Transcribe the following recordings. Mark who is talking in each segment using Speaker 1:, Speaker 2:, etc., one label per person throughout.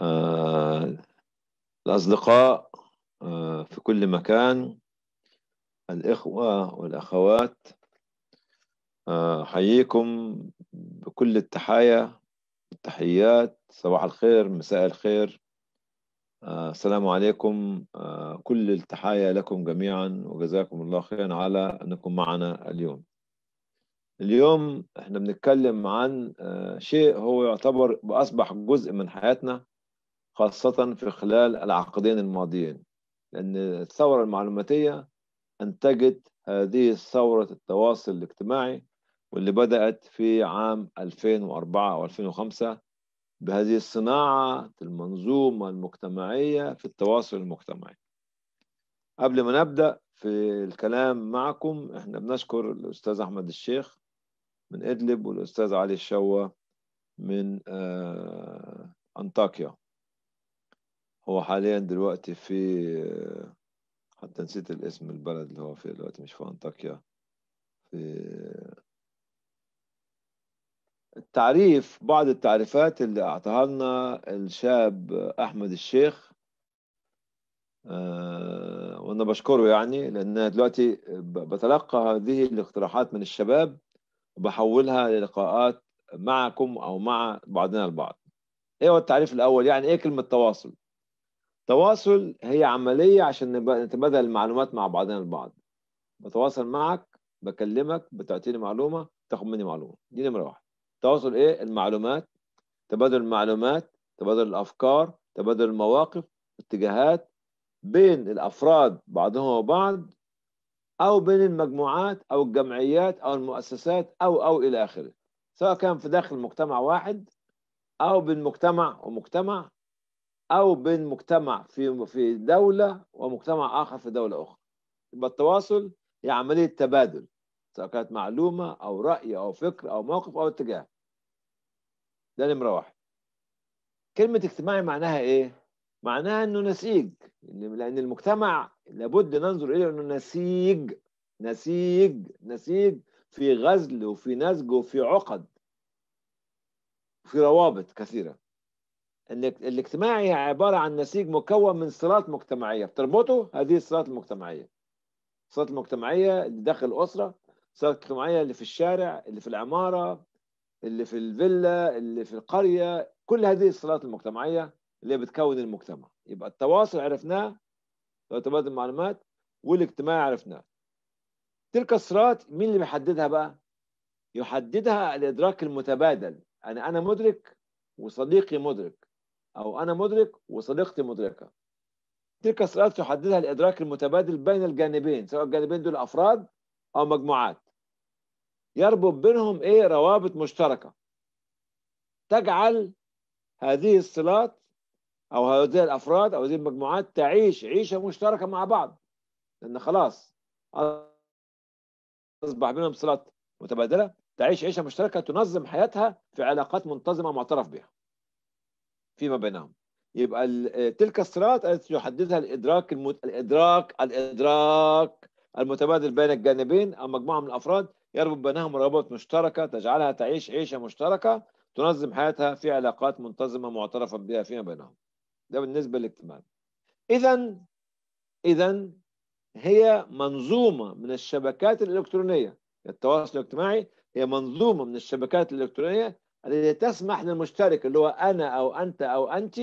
Speaker 1: آه، الأصدقاء آه، في كل مكان الإخوة والأخوات آه، أحييكم بكل التحايا والتحيات صباح الخير مساء الخير السلام عليكم كل التحايا لكم جميعا وجزاكم الله خيرا على أنكم معنا اليوم اليوم احنا بنتكلم عن شيء هو يعتبر أصبح جزء من حياتنا خاصة في خلال العقدين الماضيين لأن الثورة المعلوماتية أنتجت هذه الثورة التواصل الاجتماعي واللي بدأت في عام 2004 أو 2005 بهذه الصناعة المنظومة المجتمعية في التواصل المجتمعي قبل ما نبدأ في الكلام معكم احنا بنشكر الأستاذ أحمد الشيخ من إدلب والأستاذ علي الشوى من آه، أنطاكيا هو حاليا دلوقتي في حتى نسيت الاسم البلد اللي هو فيه دلوقتي مش في أنطاكيا في التعريف بعض التعريفات اللي أعطاها لنا الشاب أحمد الشيخ آه، وأنا بشكره يعني لأن دلوقتي بتلقى هذه الاقتراحات من الشباب وبحولها للقاءات معكم أو مع بعضنا البعض إيه هو التعريف الأول يعني إيه كلمة تواصل تواصل هي عملية عشان نتبادل المعلومات مع بعضنا البعض بتواصل معك بكلمك بتعطيني معلومة تاخد مني معلومة دي نمرة واحد تواصل ايه المعلومات تبادل المعلومات تبادل الأفكار تبادل المواقف اتجاهات بين الأفراد بعضهم وبعض أو بين المجموعات أو الجمعيات أو المؤسسات أو أو إلى آخره سواء كان في داخل مجتمع واحد أو بين مجتمع ومجتمع او بين مجتمع في في دوله ومجتمع اخر في دوله اخرى يبقى التواصل هي عمليه تبادل سواء كانت معلومه او راي او فكر او موقف او اتجاه ده نمره واحد كلمه اجتماعي معناها ايه معناها انه نسيج لان المجتمع لابد ننظر اليه انه نسيج نسيج نسيج في غزل وفي نسج وفي عقد وفي روابط كثيره الاجتماعي عبارة عن نسيج مكون من صلات مجتمعية بتربطه هذه الصلات المجتمعية الصلات المجتمعية اللي داخل الأسرة الصلات المجتمعية اللي في الشارع اللي في العمارة اللي في الفيلا اللي في القرية كل هذه الصلات المجتمعية اللي بتكون المجتمع يبقى التواصل عرفناه تبادل المعلومات والاجتماع عرفناه تلك الصلات مين اللي بيحددها بقى؟ يحددها الإدراك المتبادل أنا يعني أنا مدرك وصديقي مدرك أو أنا مدرك وصديقتي مدركة تلك الصلات تحددها الإدراك المتبادل بين الجانبين سواء الجانبين دول أفراد أو مجموعات يربط بينهم إيه روابط مشتركة تجعل هذه الصلات أو هذه الأفراد أو هذه المجموعات تعيش عيشة مشتركة مع بعض لأن خلاص أصبح بينهم صلات متبادلة تعيش عيشة مشتركة تنظم حياتها في علاقات منتظمة معترف بها فيما بينهم يبقى آه، تلك الصراط التي يحددها الادراك المت... الادراك الادراك المتبادل بين الجانبين او مجموعه من الافراد يربط بينهم روابط مشتركه تجعلها تعيش عيشه مشتركه تنظم حياتها في علاقات منتظمه معترف بها فيما بينهم. ده بالنسبه للاجتماع. اذا اذا هي منظومه من الشبكات الالكترونيه التواصل الاجتماعي هي منظومه من الشبكات الالكترونيه التي تسمح للمشترك اللي هو أنا أو أنت أو أنت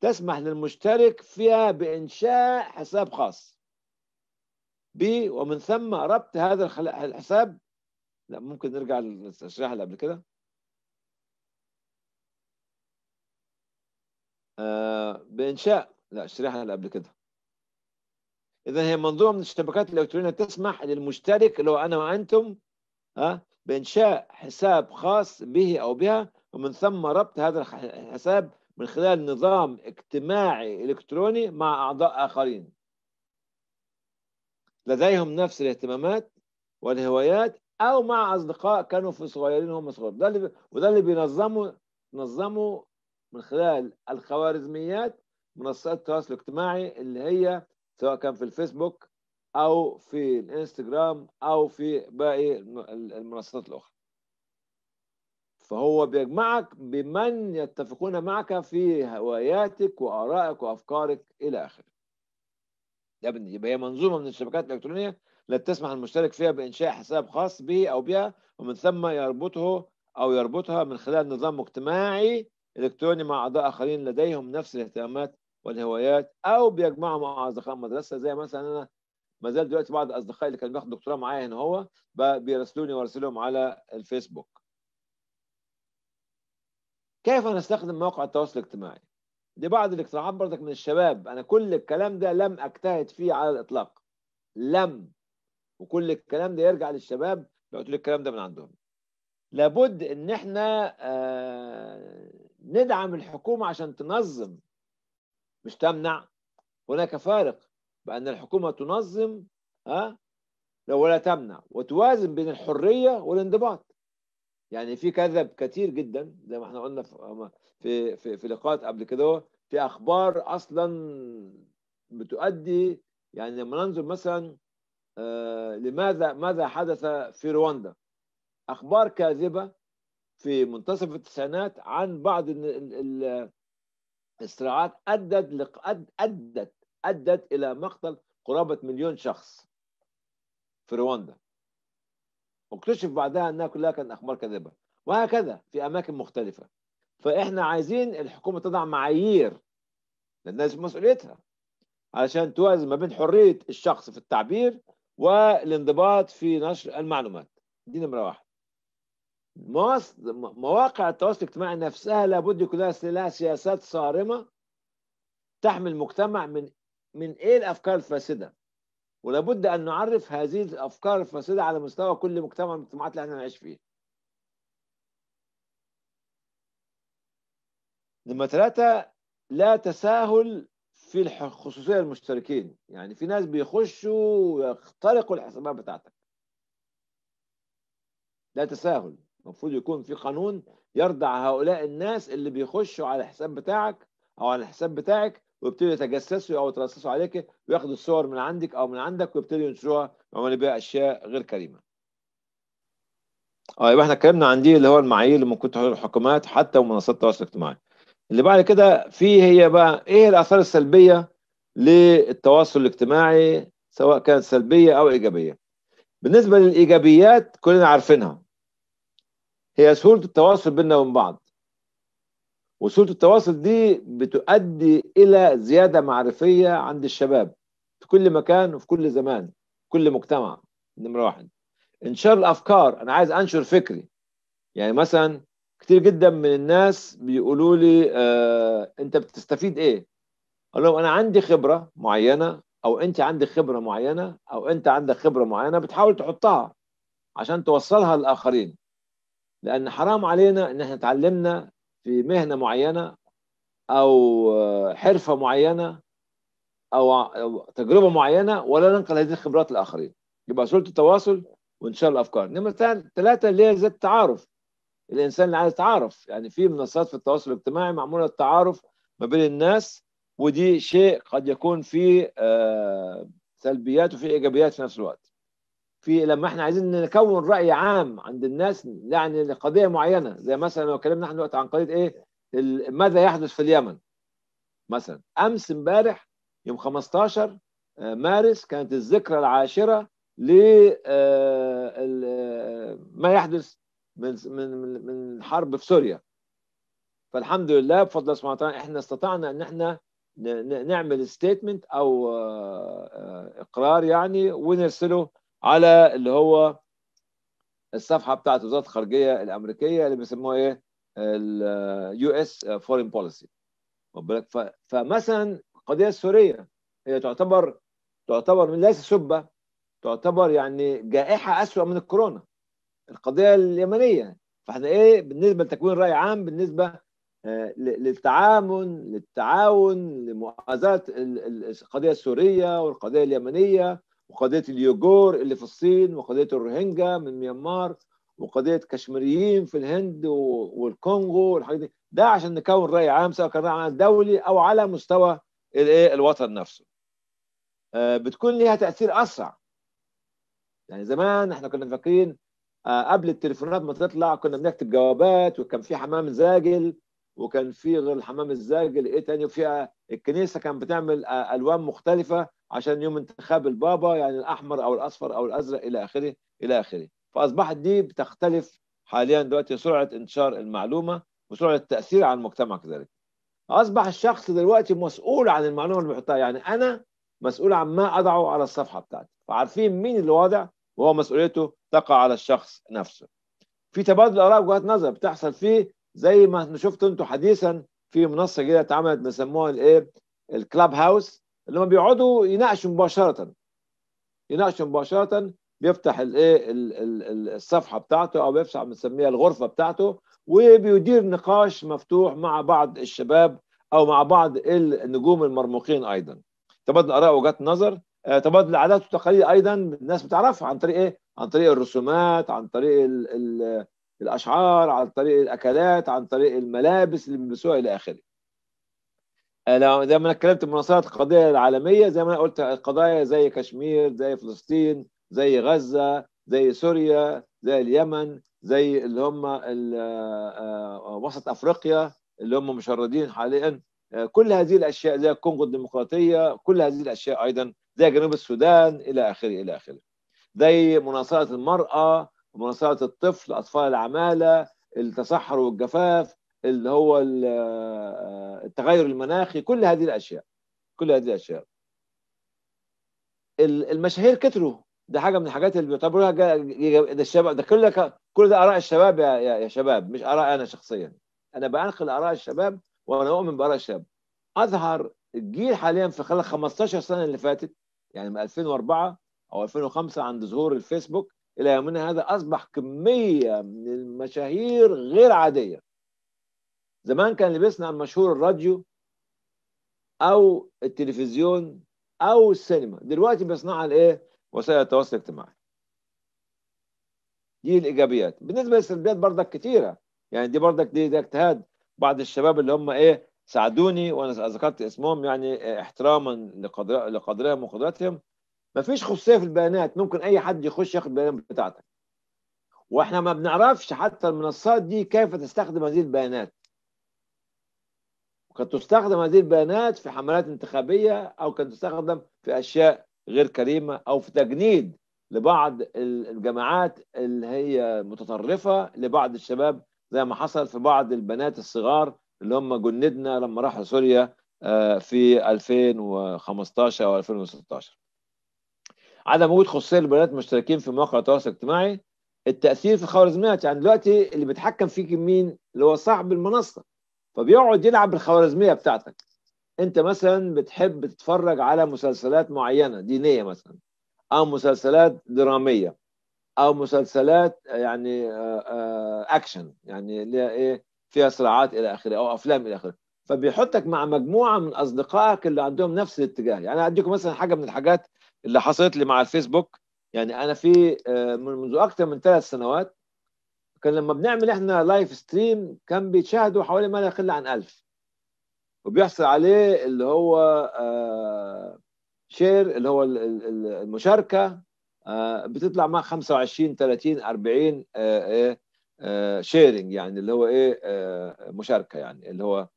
Speaker 1: تسمح للمشترك فيها بإنشاء حساب خاص ب ومن ثم ربط هذا الحساب لا ممكن نرجع للشريحة اللي قبل كده آه، بإنشاء لا الشريحة اللي قبل كده إذا هي منظومة من الشبكات الإلكترونية تسمح للمشترك اللي هو أنا وأنتم ها بإنشاء حساب خاص به أو بها ومن ثم ربط هذا الحساب من خلال نظام اجتماعي إلكتروني مع أعضاء آخرين لديهم نفس الاهتمامات والهوايات أو مع أصدقاء كانوا في صغيرين هم صغار ده اللي وده اللي بينظموا نظموا من خلال الخوارزميات منصات التواصل الاجتماعي اللي هي سواء كان في الفيسبوك او في الانستغرام او في باقي المنصات الاخرى فهو بيجمعك بمن يتفقون معك في هواياتك وارائك وافكارك الى اخره ده يبقى هي منظومه من الشبكات الالكترونيه التي تسمح المشترك فيها بانشاء حساب خاص به او بها ومن ثم يربطه او يربطها من خلال نظام اجتماعي الكتروني مع اعضاء اخرين لديهم نفس الاهتمامات والهوايات او بيجمعوا مع اصدقاء مدرسه زي مثلا انا ما زال دلوقتي بعض اصدقائي اللي كانوا بياخدوا دكتوراه معايا هنا هو بيراسلوني وارسلهم على الفيسبوك كيف نستخدم مواقع التواصل الاجتماعي دي بعض الاقتراحات برضك من الشباب انا كل الكلام ده لم اجتهد فيه على الاطلاق لم وكل الكلام ده يرجع للشباب بيقولوا لي الكلام ده من عندهم لابد ان احنا آه، ندعم الحكومه عشان تنظم مش تمنع هناك فارق بأن الحكومة تنظم ها ولا تمنع وتوازن بين الحرية والانضباط يعني في كذب كثير جدا زي ما احنا قلنا في في في لقاءات قبل كده في اخبار اصلا بتؤدي يعني لما ننظر مثلا آه لماذا ماذا حدث في رواندا اخبار كاذبه في منتصف التسعينات عن بعض الصراعات ادت ادت أدت إلى مقتل قرابة مليون شخص في رواندا واكتشف بعدها أنها كلها كانت أخبار كاذبة وهكذا في أماكن مختلفة فإحنا عايزين الحكومة تضع معايير للناس مسؤوليتها علشان توازن ما بين حرية الشخص في التعبير والانضباط في نشر المعلومات دي نمرة واحد مواقع التواصل الاجتماعي نفسها لابد يكون لها سياسات صارمة تحمي المجتمع من من ايه الافكار الفاسده ولابد ان نعرف هذه الافكار الفاسده على مستوى كل مجتمع من المجتمعات اللي احنا نعيش فيها نمرة ثلاثة لا تساهل في خصوصية المشتركين يعني في ناس بيخشوا ويخترقوا الحسابات بتاعتك لا تساهل المفروض يكون في قانون يرضع هؤلاء الناس اللي بيخشوا على الحساب بتاعك او على الحساب بتاعك ويبتدوا يتجسسوا او يترسسوا عليك وياخدوا الصور من عندك او من عندك ويبتدوا ينشروها ويعملوا بيها اشياء غير كريمه. اه يبقى احنا اتكلمنا عن دي اللي هو المعايير اللي ممكن تحول الحكومات حتى ومنصات التواصل الاجتماعي. اللي بعد كده في هي بقى ايه الاثار السلبيه للتواصل الاجتماعي سواء كانت سلبيه او ايجابيه. بالنسبه للايجابيات كلنا عارفينها. هي سهوله التواصل بيننا وبين بعض. وسهوله التواصل دي بتؤدي الى زياده معرفيه عند الشباب في كل مكان وفي كل زمان كل مجتمع نمره واحد انشار الافكار انا عايز انشر فكري يعني مثلا كتير جدا من الناس بيقولوا لي آه انت بتستفيد ايه اقول لهم انا عندي خبره معينه او انت عندك خبره معينه او انت عندك خبره معينه بتحاول تحطها عشان توصلها للاخرين لان حرام علينا ان احنا اتعلمنا في مهنه معينه او آه، حرفه معينه آه، او تجربه معينه ولا ننقل هذه الخبرات للاخرين يبقى سلطة التواصل وانشاء الافكار نمره ثلاثه اللي هي ذات التعارف الانسان اللي عايز يتعارف يعني في منصات في التواصل الاجتماعي معموله للتعارف ما بين الناس ودي شيء قد يكون فيه آه، سلبيات وفيه ايجابيات في نفس الوقت في لما احنا عايزين نكون راي عام عند الناس يعني لقضيه معينه زي مثلا لو اتكلمنا احنا دلوقتي عن قضيه ايه ماذا يحدث في اليمن مثلا امس امبارح يوم 15 آه، مارس كانت الذكرى العاشره ل آه، آه، ما يحدث من من من الحرب في سوريا فالحمد لله بفضل الله سبحانه وتعالى احنا استطعنا ان احنا نعمل ستيتمنت او اقرار يعني ونرسله على اللي هو الصفحه بتاعت وزاره الخارجيه الامريكيه اللي بيسموها ايه اليو اس فورين بوليسي واخد بالك فمثلا القضيه السوريه هي تعتبر تعتبر ليس سبه تعتبر يعني جائحه اسوا من الكورونا القضيه اليمنيه فاحنا ايه بالنسبه لتكوين راي عام بالنسبه آه، للتعامل للتعاون لمؤازاه القضيه السوريه والقضيه اليمنيه وقضيه اليوغور اللي في الصين وقضيه الروهينجا من ميانمار وقضيه كشميريين في الهند والكونغو والحاجات دي ده عشان نكون راي عام سواء كان راي عام دولي او على مستوى الايه الوطن نفسه آه، بتكون ليها تاثير اسرع يعني زمان احنا كنا فاكرين آه، قبل التليفونات ما تطلع كنا بنكتب جوابات وكان في حمام زاجل وكان في غير الحمام الزاجل ايه تاني وفي آه، الكنيسه كانت بتعمل الوان مختلفه عشان يوم انتخاب البابا يعني الاحمر او الاصفر او الازرق الى اخره الى اخره فاصبحت دي بتختلف حاليا دلوقتي سرعه انتشار المعلومه وسرعه التاثير على المجتمع كذلك اصبح الشخص دلوقتي مسؤول عن المعلومه اللي بيحطها يعني انا مسؤول عن ما اضعه على الصفحه بتاعتي فعارفين مين اللي واضع وهو مسؤوليته تقع على الشخص نفسه في تبادل اراء وجهات نظر بتحصل فيه زي ما شفتوا انتم حديثا في منصه جديده اتعملت بيسموها الايه الكلاب هاوس اللي هم بيقعدوا يناقشوا مباشره يناقشوا مباشره بيفتح الايه الصفحه بتاعته او بيفتح بنسميها الغرفه بتاعته وبيدير نقاش مفتوح مع بعض الشباب او مع بعض النجوم المرموقين ايضا تبادل اراء وجهات نظر آه، تبادل العادات والتقاليد ايضا الناس بتعرفها عن طريق ايه عن طريق الرسومات عن طريق الـ الـ الاشعار عن طريق الاكلات عن طريق الملابس اللي بيلبسوها الى اخره لو زي ما انا اتكلمت بمناسبه القضيه العالميه زي ما انا قلت القضايا زي كشمير زي فلسطين زي غزه زي سوريا زي اليمن زي اللي هم آه، آه، وسط افريقيا اللي هم مشردين حاليا آه، كل هذه الاشياء زي الكونغو الديمقراطيه كل هذه الاشياء ايضا زي جنوب السودان الى اخره الى اخره زي مناصره المراه ومناصره الطفل اطفال العماله التصحر والجفاف اللي هو آه، التغير المناخي كل هذه الاشياء كل هذه الاشياء المشاهير كتروا ده حاجه من الحاجات اللي بيعتبروها ده الشباب ده كل كل ده اراء الشباب يا يا شباب مش اراء انا شخصيا انا بنقل اراء الشباب وانا اؤمن باراء الشباب اظهر الجيل حاليا في خلال 15 سنه اللي فاتت يعني من 2004 او 2005 عند ظهور الفيسبوك الى يومنا هذا اصبح كميه من المشاهير غير عاديه زمان كان اللي بيصنع مشهور الراديو او التلفزيون او السينما دلوقتي بيصنعها الايه وسائل التواصل الاجتماعي دي الايجابيات بالنسبه للسلبيات برضك كتيره يعني دي برضك دي ده اجتهاد بعض الشباب اللي هم ايه ساعدوني وانا ذكرت اسمهم يعني احتراما لقدر لقدرهم وقدراتهم مفيش خصوصيه في البيانات ممكن اي حد يخش ياخد البيانات بتاعتك واحنا ما بنعرفش حتى المنصات دي كيف تستخدم هذه البيانات قد تستخدم هذه البيانات في حملات انتخابية أو قد تستخدم في أشياء غير كريمة أو في تجنيد لبعض الجماعات اللي هي متطرفة لبعض الشباب زي ما حصل في بعض البنات الصغار اللي هم جندنا لما راحوا سوريا آه، في 2015 أو 2016 عدم وجود خصوصية للبنات المشتركين في مواقع التواصل الاجتماعي التأثير في الخوارزميات يعني دلوقتي اللي بيتحكم فيك مين اللي هو صاحب المنصة فبيقعد يلعب بالخوارزميه بتاعتك انت مثلا بتحب تتفرج على مسلسلات معينه دينيه مثلا او مسلسلات دراميه او مسلسلات يعني آه، آه، اكشن يعني اللي هي ايه فيها صراعات الى اخره او افلام الى اخره فبيحطك مع مجموعه من اصدقائك اللي عندهم نفس الاتجاه يعني اديكم مثلا حاجه من الحاجات اللي حصلت لي مع الفيسبوك يعني انا في آه، منذ اكثر من ثلاث سنوات كان لما بنعمل احنا لايف ستريم كان بيتشاهدوا حوالي ما لا يقل عن 1000 وبيحصل عليه اللي هو شير آه، اللي هو المشاركه آه، بتطلع مع 25 30 40 ايه شيرنج آه، يعني اللي هو ايه مشاركه يعني اللي هو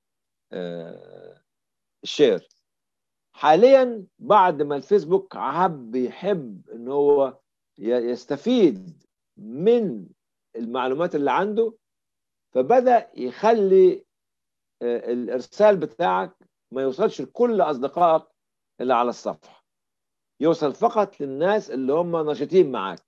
Speaker 1: الشير حاليا بعد ما الفيسبوك عاب بيحب ان هو يستفيد من المعلومات اللي عنده فبدا يخلي آه، الارسال بتاعك ما يوصلش لكل اصدقائك اللي على الصفحه يوصل فقط للناس اللي هم نشيطين معاك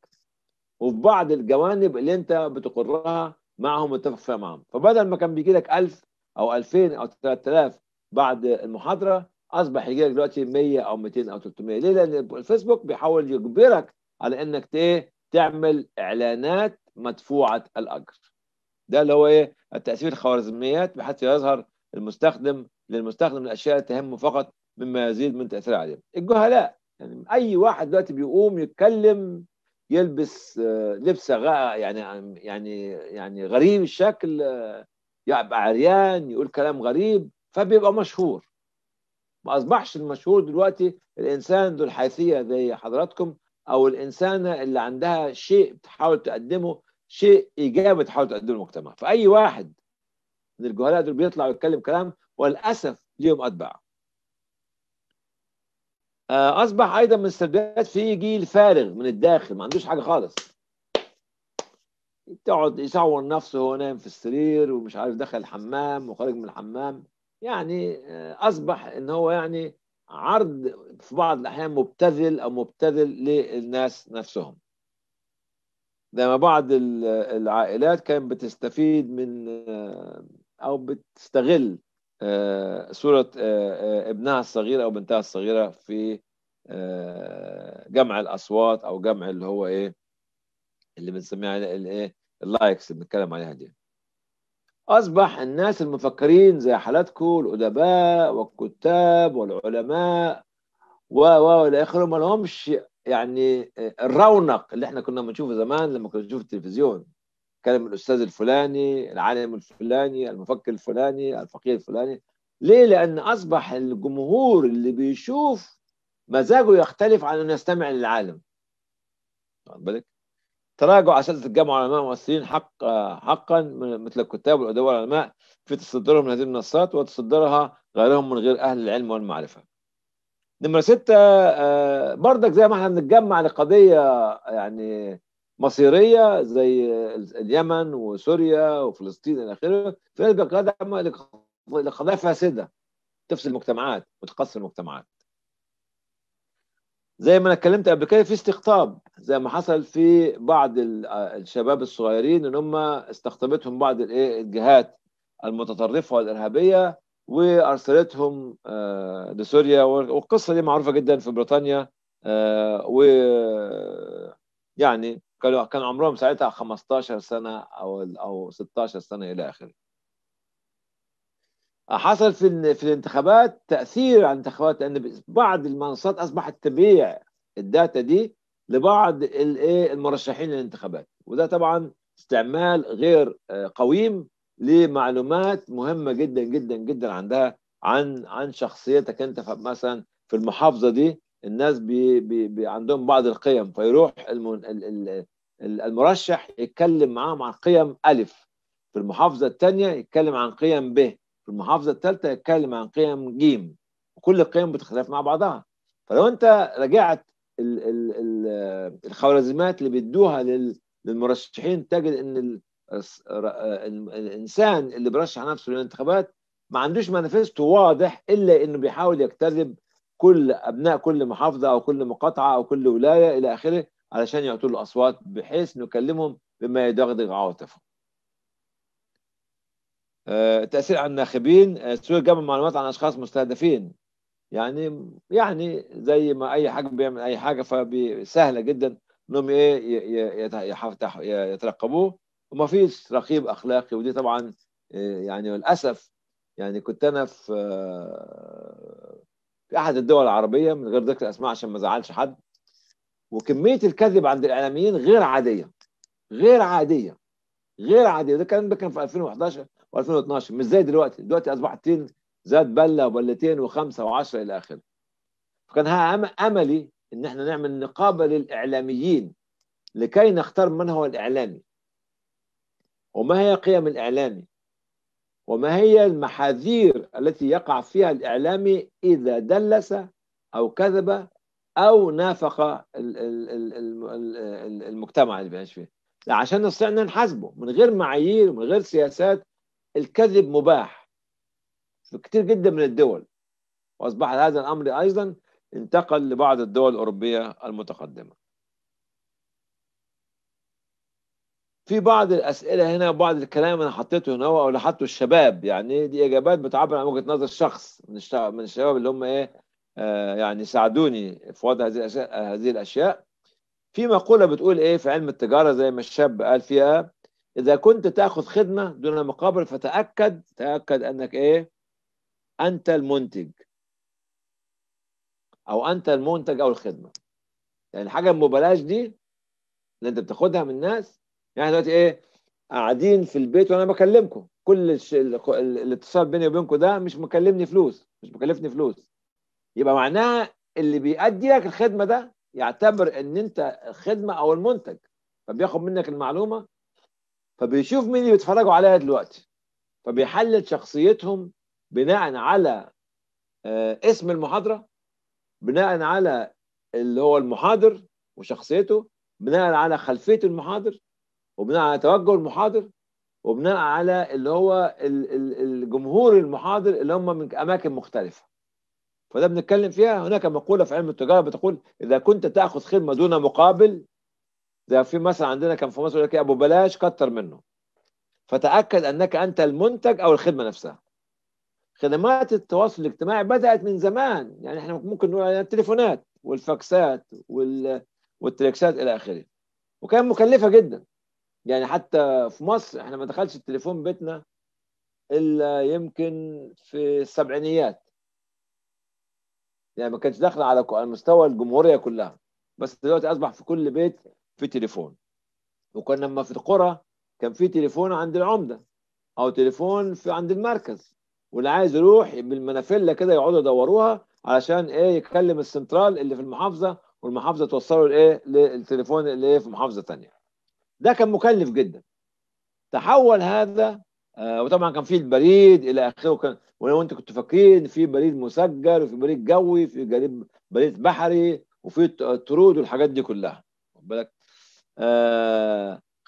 Speaker 1: وفي بعض الجوانب اللي انت بتقرها معهم متفق فيها معهم فبدل ما كان بيجي لك 1000 او 2000 او 3000 بعد المحاضره اصبح يجي لك دلوقتي 100 او 200 او 300 ليه؟ لان الفيسبوك بيحاول يجبرك على انك تعمل اعلانات مدفوعة الأجر ده اللي هو إيه التأثير الخوارزميات بحيث يظهر المستخدم للمستخدم الأشياء التي تهمه فقط مما يزيد من تأثير عليه الجهلاء يعني أي واحد دلوقتي بيقوم يتكلم يلبس آه، لبس يعني يعني يعني غريب الشكل آه، يبقى عريان يقول كلام غريب فبيبقى مشهور ما اصبحش المشهور دلوقتي الانسان ذو الحيثيه زي حضراتكم او الانسانه اللي عندها شيء بتحاول تقدمه شيء ايجابي بتحاول تقدمه للمجتمع فاي واحد من الجهلاء دول بيطلع ويتكلم كلام وللاسف ليهم اتباع آه، اصبح ايضا من السلبيات في جيل فارغ من الداخل ما عندوش حاجه خالص تقعد يصور نفسه وهو نايم في السرير ومش عارف دخل الحمام وخارج من الحمام يعني آه، اصبح ان هو يعني عرض في بعض الأحيان مبتذل أو مبتذل للناس نفسهم زي ما بعض العائلات كانت بتستفيد من آه، أو بتستغل آه، صورة آه، ابنها الصغير أو بنتها الصغيرة في جمع الأصوات أو جمع اللي هو إيه اللي بنسميها الايه اللايكس اللي بنتكلم عليها دي أصبح الناس المفكرين زي حالاتكم الأدباء والكتاب والعلماء و و إلى آخره ما لهمش يعني الرونق اللي احنا كنا بنشوفه زمان لما كنا بنشوف التلفزيون كلام الأستاذ الفلاني العالم الفلاني المفكر الفلاني الفقيه الفلاني ليه؟ لأن أصبح الجمهور اللي بيشوف مزاجه يختلف عن أن يستمع للعالم واخد بالك؟ تراجع أساتذة الجامعة علماء مؤثرين حق حقا مثل الكتاب والأدباء والعلماء في تصدرهم لهذه المنصات وتصدرها غيرهم من غير أهل العلم والمعرفة. نمرة ستة آه، بردك زي ما احنا بنتجمع لقضية يعني مصيرية زي اليمن وسوريا وفلسطين إلى آخره فنرجع قدم لقضايا فاسدة تفصل المجتمعات وتقسم المجتمعات. زي ما انا اتكلمت قبل كده في استقطاب زي ما حصل في بعض الشباب الصغيرين ان هم استقطبتهم بعض الايه الجهات المتطرفه والارهابيه وارسلتهم آه، لسوريا والقصه دي معروفه جدا في بريطانيا آه، و يعني كان عمرهم ساعتها 15 سنه او او 16 سنه الى اخره حصل في في الانتخابات تاثير على الانتخابات لان بعض المنصات اصبحت تبيع الداتا دي لبعض إيه، المرشحين للانتخابات وده طبعا استعمال غير آه، قويم لمعلومات مهمه جدا جدا جدا عندها عن عن شخصيتك انت مثلا في المحافظه دي الناس بي بي بي عندهم بعض القيم فيروح المرشح يتكلم معاهم عن قيم الف في المحافظه الثانيه يتكلم عن قيم ب في المحافظة الثالثة يتكلم عن قيم جيم وكل القيم بتختلف مع بعضها فلو أنت رجعت ال الخوارزميات اللي بيدوها للمرشحين تجد إن الإنسان اللي برشح نفسه للانتخابات ما عندوش مانيفيستو واضح إلا إنه بيحاول يجتذب كل أبناء كل محافظة أو كل مقاطعة أو كل ولاية إلى آخره علشان يعطوا له أصوات بحيث نكلمهم بما يدغدغ عواطفهم آه، تأثير على الناخبين السوق آه، جمع معلومات عن اشخاص مستهدفين يعني يعني زي ما اي حاجه بيعمل اي حاجه فسهله جدا انهم ايه يترقبوه وما فيش رقيب اخلاقي ودي طبعا آه، يعني للاسف يعني كنت انا في في احد الدول العربيه من غير ذكر اسماء عشان ما ازعلش حد وكميه الكذب عند الاعلاميين غير عاديه غير عاديه غير عاديه ده الكلام ده كان في 2011 و2012 مش زي دلوقتي دلوقتي اصبحت تين زاد بله وبلتين وخمسه وعشره الى اخره فكان املي ان احنا نعمل نقابه للاعلاميين لكي نختار من هو الاعلامي وما هي قيم الاعلامي وما هي المحاذير التي يقع فيها الاعلامي اذا دلس او كذب او نافق المجتمع اللي بيعيش فيه عشان نستطيع ان نحاسبه من غير معايير ومن غير سياسات الكذب مباح في كتير جدا من الدول واصبح هذا الامر ايضا انتقل لبعض الدول الاوروبيه المتقدمه في بعض الاسئله هنا وبعض الكلام انا حطيته هنا او حطه الشباب يعني دي اجابات بتعبر عن وجهه نظر شخص من الشباب اللي هم ايه آه يعني ساعدوني في وضع هذه الاشياء هذه الاشياء في مقوله بتقول ايه في علم التجاره زي ما الشاب قال فيها إذا كنت تأخذ خدمة دون مقابل فتأكد تأكد أنك إيه أنت المنتج أو أنت المنتج أو الخدمة يعني الحاجة المبلاش دي اللي أنت بتاخدها من الناس يعني دلوقتي إيه قاعدين في البيت وأنا بكلمكم كل الاتصال بيني وبينكم ده مش مكلمني فلوس مش مكلفني فلوس يبقى معناها اللي بيأدي لك الخدمة ده يعتبر ان انت الخدمة او المنتج فبياخد منك المعلومة فبيشوف مين اللي بيتفرجوا عليها دلوقتي فبيحلل شخصيتهم بناء على آه، اسم المحاضره بناء على اللي هو المحاضر وشخصيته بناء على خلفيه المحاضر وبناء على توجه المحاضر وبناء على اللي هو الجمهور المحاضر اللي هم من اماكن مختلفه فده بنتكلم فيها هناك مقوله في علم التجاره بتقول اذا كنت تاخذ خدمه دون مقابل زي في مثلا عندنا كان في مصر يقول لك إيه، ابو بلاش كتر منه فتاكد انك انت المنتج او الخدمه نفسها خدمات التواصل الاجتماعي بدات من زمان يعني احنا ممكن نقول عليها التليفونات والفاكسات وال... والتريكسات الى اخره وكانت مكلفه جدا يعني حتى في مصر احنا ما دخلش التليفون بيتنا الا يمكن في السبعينيات يعني ما كانش داخله على مستوى الجمهوريه كلها بس دلوقتي اصبح في كل بيت في تليفون وكان لما في القرى كان في تليفون عند العمده او تليفون في عند المركز واللي عايز يروح بالمنافله كده يقعدوا يدوروها علشان ايه يكلم السنترال اللي في المحافظه والمحافظه توصله لايه للتليفون اللي ايه في محافظه ثانيه ده كان مكلف جدا تحول هذا آه وطبعا كان في البريد الى اخره وكان ولو انت كنت فاكرين في بريد مسجل وفي بريد جوي في بريد بحري وفي طرود والحاجات دي كلها بالك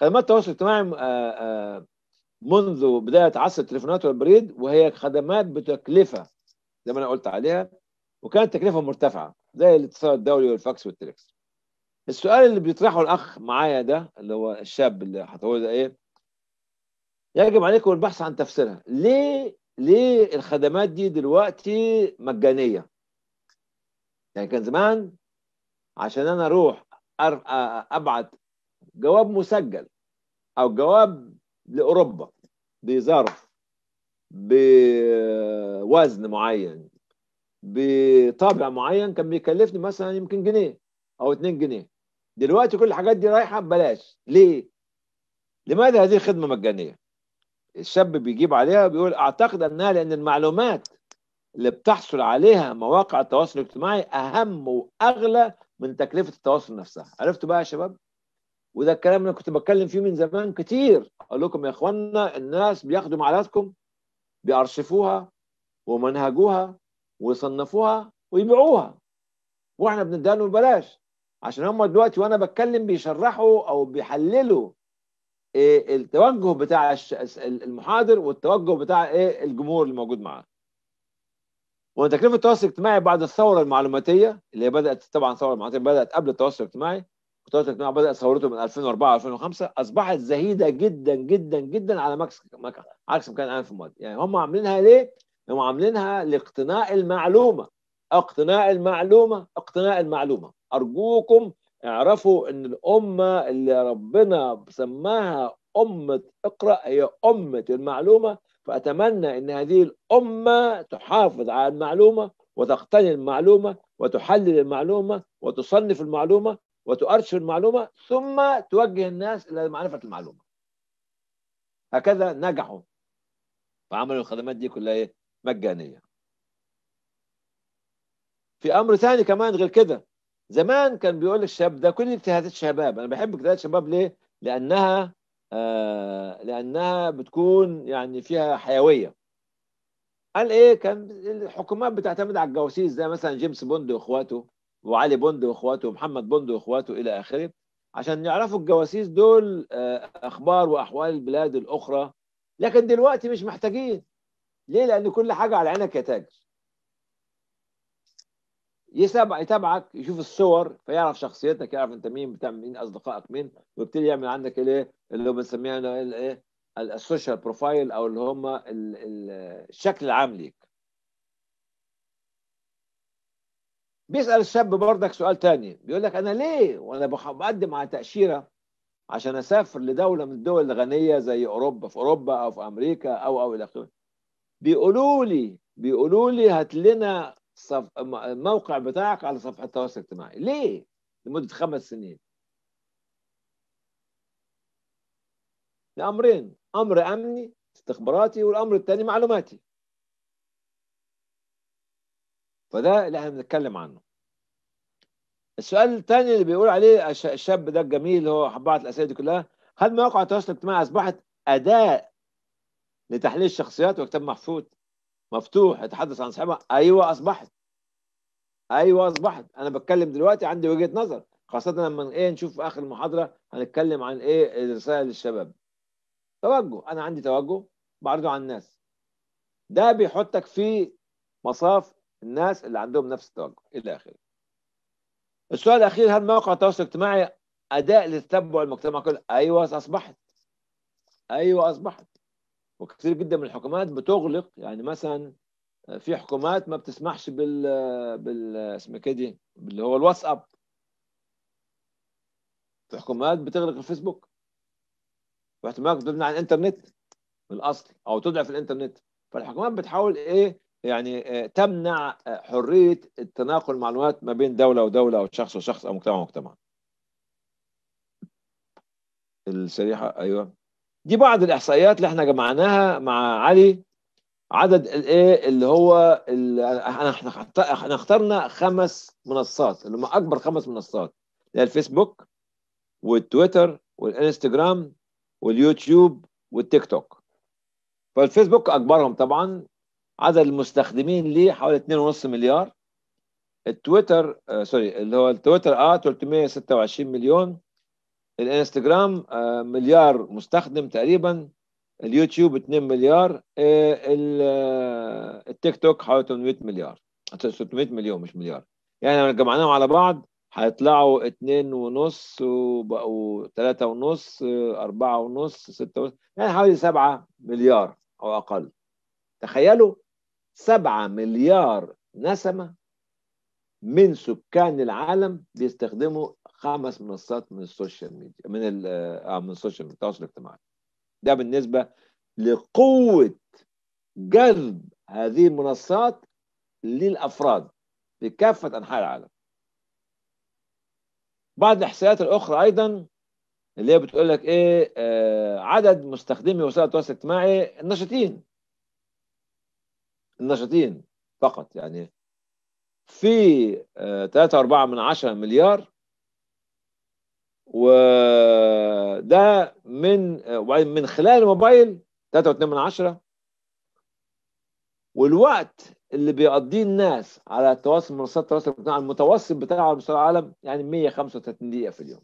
Speaker 1: خدمات آه، التواصل الاجتماعي آه، آه، منذ بدايه عصر التليفونات والبريد وهي خدمات بتكلفه زي ما انا قلت عليها وكانت تكلفه مرتفعه زي الاتصال الدولي والفاكس والتليكس السؤال اللي بيطرحه الاخ معايا ده اللي هو الشاب اللي هتقول ده ايه يجب عليكم البحث عن تفسيرها ليه ليه الخدمات دي دلوقتي مجانيه يعني كان زمان عشان انا اروح ابعت جواب مسجل او جواب لاوروبا بظرف بوزن معين بطابع معين كان بيكلفني مثلا يمكن جنيه او 2 جنيه دلوقتي كل الحاجات دي رايحه ببلاش ليه؟ لماذا هذه خدمه مجانيه؟ الشاب بيجيب عليها بيقول اعتقد انها لان المعلومات اللي بتحصل عليها مواقع التواصل الاجتماعي اهم واغلى من تكلفه التواصل نفسها عرفتوا بقى يا شباب وده الكلام اللي كنت بتكلم فيه من زمان كتير اقول لكم يا اخوانا الناس بياخدوا معلاتكم بيأرشفوها ومنهجوها ويصنفوها ويبيعوها واحنا بندهنهم ببلاش عشان هم دلوقتي وانا بتكلم بيشرحوا او بيحللوا إيه التوجه بتاع المحاضر والتوجه بتاع ايه الجمهور اللي موجود معاه وتكلفه التواصل الاجتماعي بعد الثوره المعلوماتيه اللي هي بدات طبعا الثوره المعلوماتيه بدات قبل التواصل الاجتماعي وطاقه التجميع بدات ثورته من 2004 2005 اصبحت زهيده جدا جدا جدا على مكس عكس ما كان الان في يعني هم عاملينها ليه؟ هم عاملينها لاقتناء المعلومه اقتناء المعلومه اقتناء المعلومه ارجوكم اعرفوا ان الامه اللي ربنا سماها امه اقرا هي امه المعلومه فاتمنى ان هذه الامه تحافظ على المعلومه وتقتني المعلومه وتحلل المعلومه وتصنف المعلومه وتؤرشر المعلومة ثم توجه الناس إلى معرفة المعلومة هكذا نجحوا فعملوا الخدمات دي كلها إيه؟ مجانية في أمر ثاني كمان غير كده زمان كان بيقول الشاب ده كل اجتهادات الشباب أنا بحب اجتهادات الشباب ليه؟ لأنها آه لأنها بتكون يعني فيها حيوية قال ايه كان الحكومات بتعتمد على الجواسيس زي مثلا جيمس بوند واخواته وعلي بند واخواته ومحمد بند واخواته الى اخره عشان يعرفوا الجواسيس دول آه، اخبار واحوال البلاد الاخرى لكن دلوقتي مش محتاجين ليه لان كل حاجه على عينك يا تاج يسبع يتابعك يشوف الصور فيعرف شخصيتك يعرف انت مين بتعمل مين اصدقائك مين ويبتدي يعمل عندك الايه اللي هو بنسميها الايه؟ السوشيال بروفايل او اللي هم الشكل العام ليك بيسال الشاب بردك سؤال تاني بيقول لك انا ليه وانا بقدم على تاشيره عشان اسافر لدوله من الدول الغنيه زي اوروبا في اوروبا او في امريكا او او الى اخره بيقولوا لي بيقولوا لي هات لنا صف... الموقع بتاعك على صفحه التواصل الاجتماعي ليه لمده خمس سنين لامرين امر امني استخباراتي والامر الثاني معلوماتي فده اللي احنا بنتكلم عنه السؤال الثاني اللي بيقول عليه الشاب ده الجميل اللي هو حبعت الاسئله دي كلها هل مواقع التواصل الاجتماعي اصبحت اداه لتحليل الشخصيات وكتاب محفوظ مفتوح يتحدث عن صاحبها ايوه اصبحت ايوه اصبحت انا بتكلم دلوقتي عندي وجهه نظر خاصه لما ايه نشوف اخر المحاضره هنتكلم عن ايه الرساله للشباب توجه انا عندي توجه بعرضه على الناس ده بيحطك في مصاف الناس اللي عندهم نفس التوقع الى اخره السؤال الاخير هل مواقع التواصل الاجتماعي اداء لتتبع المجتمع كله ايوه اصبحت ايوه اصبحت وكثير جدا من الحكومات بتغلق يعني مثلا في حكومات ما بتسمحش بال بال اسمها كده اللي هو الواتساب في حكومات بتغلق الفيسبوك واحتمال تمنع الانترنت بالاصل الاصل او تضعف الانترنت فالحكومات بتحاول ايه يعني آه، تمنع آه، حريه تناقل المعلومات ما بين دوله ودوله او شخص وشخص او مجتمع ومجتمع. الشريحه ايوه دي بعض الاحصائيات اللي احنا جمعناها مع علي عدد الايه اللي هو احنا احنا اخترنا خمس منصات اللي هم اكبر خمس منصات اللي هي الفيسبوك والتويتر والانستجرام واليوتيوب والتيك توك فالفيسبوك اكبرهم طبعا عدد المستخدمين ليه حوالي 2.5 مليار التويتر آه سوري اللي هو التويتر اه 326 مليون الانستغرام آه مليار مستخدم تقريبا اليوتيوب 2 مليار آه،, آه التيك توك حوالي 800 مليار 600 مليون مش مليار يعني لو جمعناهم على بعض هيطلعوا 2.5 و وبقوا تلاتة ونص 6 آه، ونص يعني حوالي 7 مليار أو أقل تخيلوا 7 مليار نسمة من سكان العالم بيستخدموا خمس منصات من السوشيال ميديا من آه، آه، من السوشيال التواصل الاجتماعي ده بالنسبة لقوة جذب هذه المنصات للأفراد في كافة أنحاء العالم بعض الاحصائيات الأخرى أيضا اللي هي بتقول لك إيه آه، عدد مستخدمي وسائل التواصل الاجتماعي النشطين الناشطين فقط يعني في 3.4 آه، من 10 مليار وده من آه، من خلال الموبايل 3.2 من 10 والوقت اللي بيقضيه الناس على التواصل منصات التواصل الاجتماعي المتوسط بتاعه على مستوى العالم يعني 135 دقيقه في اليوم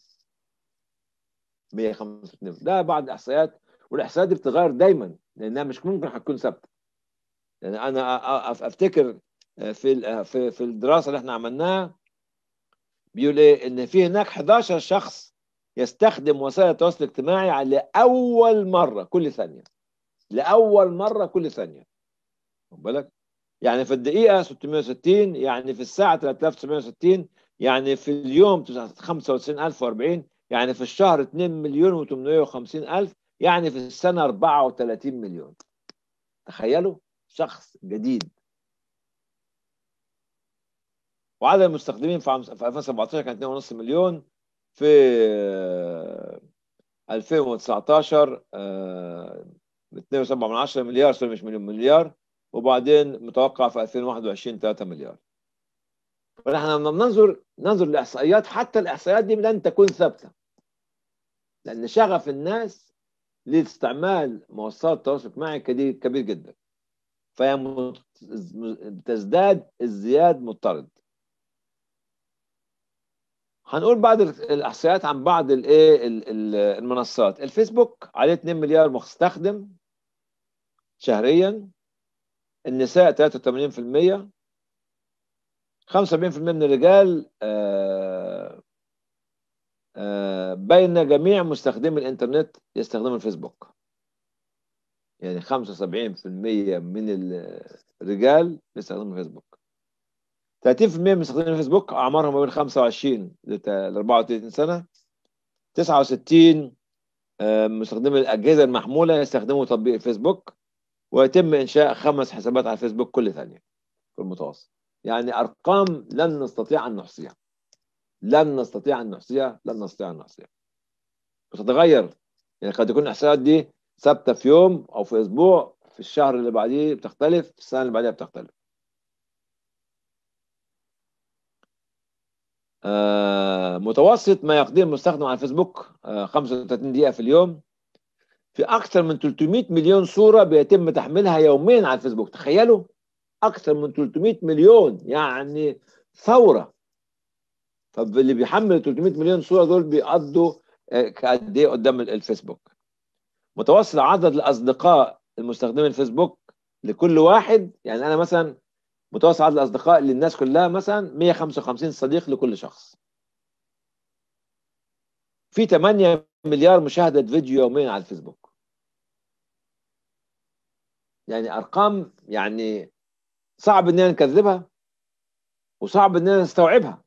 Speaker 1: 135 ده بعد الاحصائيات والاحصائيات دي بتتغير دايما لانها مش ممكن هتكون ثابته يعني انا افتكر آه، آه، في في الدراسه اللي احنا عملناها بيقول ايه ان في هناك 11 شخص يستخدم وسائل التواصل الاجتماعي على مره كل ثانيه لاول مره كل ثانيه واخد بالك يعني في الدقيقه 660 يعني في الساعه 3960 يعني في اليوم 95040 يعني في الشهر 2 مليون و850 الف يعني في السنه 34 مليون تخيلوا شخص جديد وعدد المستخدمين في 2017 كان 2.5 مليون في 2019 آه، 2.7 آه، مليار سوري مش مليون مليار وبعدين متوقع في 2021 3 مليار فنحن لما ننظر ننظر الاحصائيات حتى الاحصائيات دي لن تكون ثابته لان شغف الناس لاستعمال مواصلات التواصل الاجتماعي كبير جدا فهي الزياد ازدياد مضطرد هنقول بعض الاحصائيات عن بعض الايه المنصات الفيسبوك عليه 2 مليار مستخدم شهريا النساء 83% 75% من الرجال آه، آه، بين جميع مستخدمي الانترنت يستخدموا الفيسبوك يعني 75% من الرجال بيستخدموا فيسبوك 30% من مستخدمين الفيسبوك اعمارهم ما بين 25 ل 34 سنه 69 آه، مستخدمي الاجهزه المحموله يستخدموا تطبيق فيسبوك ويتم انشاء خمس حسابات على الفيسبوك كل ثانيه في المتوسط يعني ارقام لن نستطيع ان نحصيها لن نستطيع ان نحصيها لن نستطيع ان نحصيها وتتغير يعني قد تكون الاحصائيات دي ثابته في يوم او في اسبوع في الشهر اللي بعديه بتختلف في السنه اللي بعديها بتختلف آه، متوسط ما يقضيه المستخدم على الفيسبوك 35 آه، دقيقه في اليوم في اكثر من 300 مليون صوره بيتم تحميلها يوميا على الفيسبوك تخيلوا اكثر من 300 مليون يعني ثوره فاللي بيحمل 300 مليون صوره دول بيقضوا آه، قد ايه قدام الفيسبوك متوسط عدد الاصدقاء المستخدمين الفيسبوك لكل واحد يعني انا مثلا متوسط عدد الاصدقاء للناس كلها مثلا 155 صديق لكل شخص في 8 مليار مشاهده فيديو يوميا على الفيسبوك يعني ارقام يعني صعب اننا نكذبها وصعب اننا نستوعبها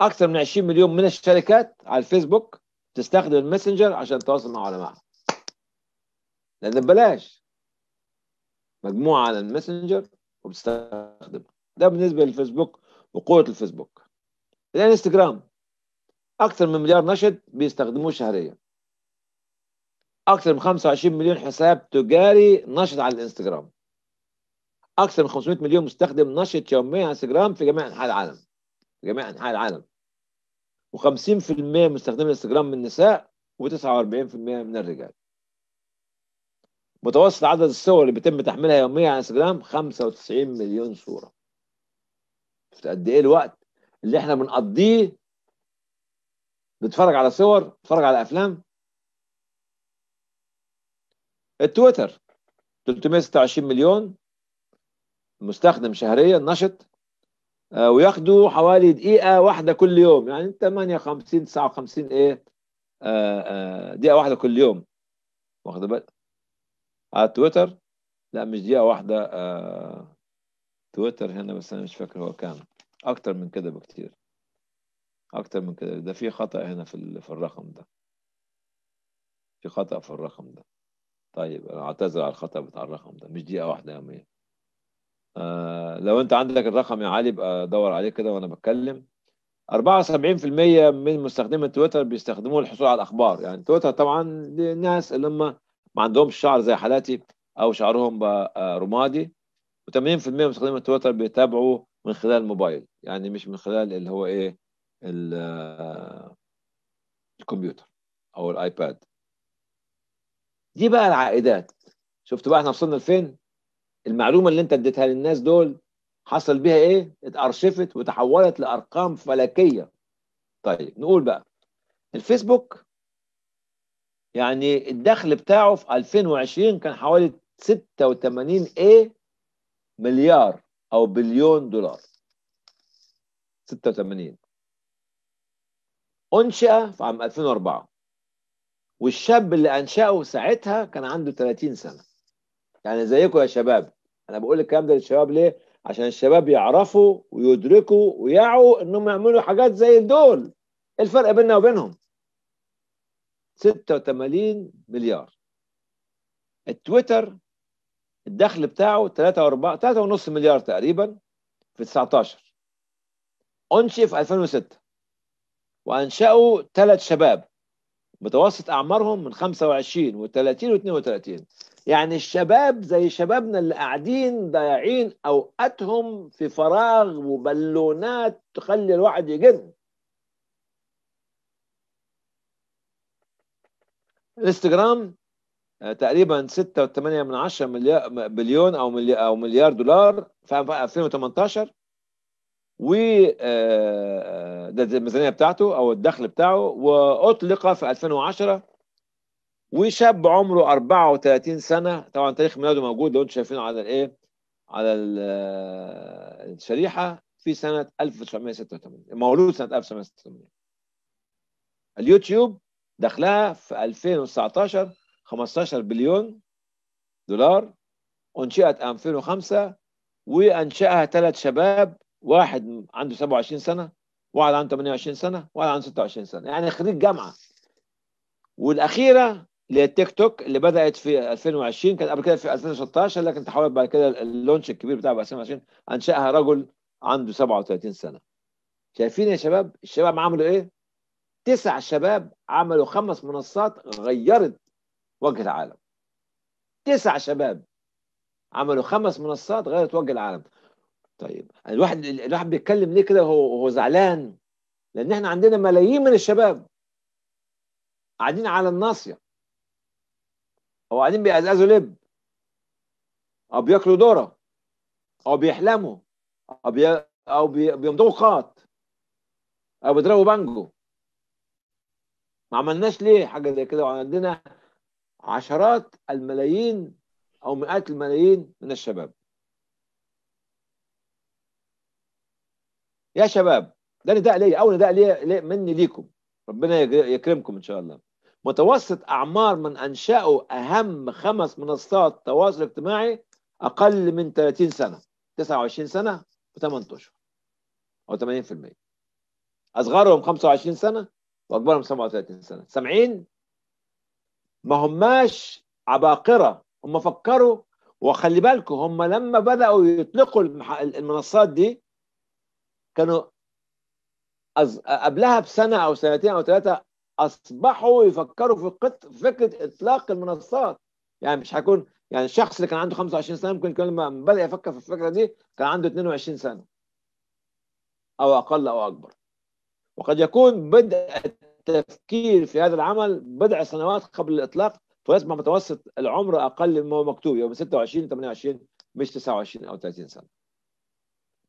Speaker 1: اكثر من 20 مليون من الشركات على الفيسبوك تستخدم الماسنجر عشان تتواصل مع علماء لان ببلاش مجموعه على الماسنجر وبتستخدم ده بالنسبه للفيسبوك وقوه الفيسبوك الانستغرام اكثر من مليار نشط بيستخدموه شهريا اكثر من 25 مليون حساب تجاري نشط على الانستغرام اكثر من 500 مليون مستخدم نشط يوميا على الانستغرام في جميع انحاء العالم في جميع انحاء العالم و50% من مستخدمي الانستجرام من النساء و49% من الرجال متوسط عدد الصور اللي بيتم تحميلها يوميا على انستجرام 95 مليون صوره شفت قد ايه الوقت اللي احنا بنقضيه بنتفرج على صور بنتفرج على افلام التويتر 326 مليون مستخدم شهريا نشط آه، وياخدوا حوالي دقيقة واحدة كل يوم يعني 58 59 ايه آه، آه، دقيقة واحدة كل يوم واخد بالك على تويتر لا مش دقيقة واحدة تويتر هنا بس أنا مش فاكر هو كام أكتر من كده بكتير أكتر من كده ده في خطأ هنا في في الرقم ده في خطأ في الرقم ده طيب أنا أعتذر على الخطأ بتاع الرقم ده مش دقيقة واحدة يوميا آه لو انت عندك الرقم يا علي بقى دور عليه كده وانا بتكلم 74% من مستخدمي تويتر بيستخدموه للحصول على الاخبار يعني تويتر طبعا للناس اللي هم ما عندهمش شعر زي حالاتي او شعرهم بقى آه، رمادي و80% من مستخدمي تويتر بيتابعوا من خلال الموبايل يعني مش من خلال اللي هو ايه آه، الكمبيوتر او الايباد دي بقى العائدات شفتوا بقى احنا وصلنا لفين المعلومه اللي انت اديتها للناس دول حصل بيها ايه؟ اتارشفت وتحولت لارقام فلكيه. طيب نقول بقى الفيسبوك يعني الدخل بتاعه في 2020 كان حوالي 86 ايه مليار او بليون دولار 86 انشئ في عام 2004 والشاب اللي انشاه ساعتها كان عنده 30 سنه يعني زيكم يا شباب انا بقول الكلام ده للشباب ليه عشان الشباب يعرفوا ويدركوا ويعوا انهم يعملوا حاجات زي دول ايه الفرق بيننا وبينهم 86 مليار التويتر الدخل بتاعه 3 و 3 3.5 مليار تقريبا في 19 انشئ في 2006 وانشأوا ثلاث شباب متوسط اعمارهم من 25 و30 و32 يعني الشباب زي شبابنا اللي قاعدين ضايعين اوقاتهم في فراغ وبالونات تخلي الواحد يجن انستغرام آه، تقريبا 6.8 و من 10 مليار بليون او مليار او مليار دولار في 2018 و آه، آه، ده الميزانيه بتاعته او الدخل بتاعه واطلق في 2010 وشاب عمره 34 سنه طبعا تاريخ ميلاده موجود لو انتم شايفينه على الايه على الشريحه في سنه 1986 مولود سنه 1986 اليوتيوب دخلها في 2019 15 بليون دولار انشئت 2005 وانشاها ثلاث شباب واحد عنده 27 سنه واحد عنده 28 سنه واحد عنده 26 سنه يعني خريج جامعه والاخيره اللي هي التيك توك اللي بدات في 2020 كان قبل كده في 2016 لكن تحولت بعد كده اللونش الكبير بتاعها ب 2020 انشاها رجل عنده 37 سنه شايفين يا شباب الشباب عملوا ايه تسع شباب عملوا خمس منصات غيرت وجه العالم تسع شباب عملوا خمس منصات غيرت وجه العالم طيب الواحد الواحد بيتكلم ليه كده وهو زعلان لان احنا عندنا ملايين من الشباب قاعدين على الناصيه هو قاعدين بيقزقزوا لب او بياكلوا دوره او بيحلموا او بي... او بي... بيمضغوا خط او بيضربوا بانجو ما عملناش ليه حاجه زي كده وعندنا عشرات الملايين او مئات الملايين من الشباب يا شباب ده نداء ليا اول نداء ليا مني ليكم ربنا يكرمكم ان شاء الله متوسط أعمار من أنشأوا أهم خمس منصات تواصل اجتماعي أقل من 30 سنة 29 سنة و8 أشهر أو 80% أصغرهم 25 سنة وأكبرهم 37 سنة سامعين؟ ما هماش عباقرة هم فكروا وخلي بالكم هم لما بدأوا يطلقوا المنصات دي كانوا قبلها بسنة أو سنتين أو ثلاثة اصبحوا يفكروا في فكره اطلاق المنصات يعني مش هيكون يعني الشخص اللي كان عنده 25 سنه ممكن كان لما بدا يفكر في الفكره دي كان عنده 22 سنه او اقل او اكبر وقد يكون بدء التفكير في هذا العمل بضع سنوات قبل الاطلاق فيصبح متوسط العمر اقل مما هو مكتوب يوم 26 28 مش 29 او 30 سنه